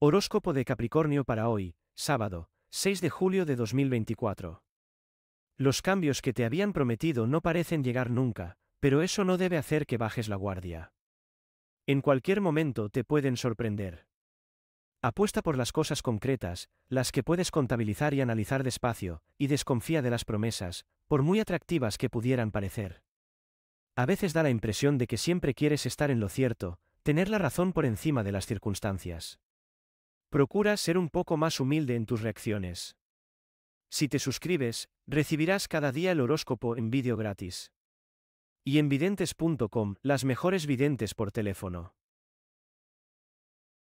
Horóscopo de Capricornio para hoy, sábado, 6 de julio de 2024. Los cambios que te habían prometido no parecen llegar nunca, pero eso no debe hacer que bajes la guardia. En cualquier momento te pueden sorprender. Apuesta por las cosas concretas, las que puedes contabilizar y analizar despacio, y desconfía de las promesas, por muy atractivas que pudieran parecer. A veces da la impresión de que siempre quieres estar en lo cierto, tener la razón por encima de las circunstancias. Procura ser un poco más humilde en tus reacciones. Si te suscribes, recibirás cada día el horóscopo en vídeo gratis. Y en videntes.com, las mejores videntes por teléfono.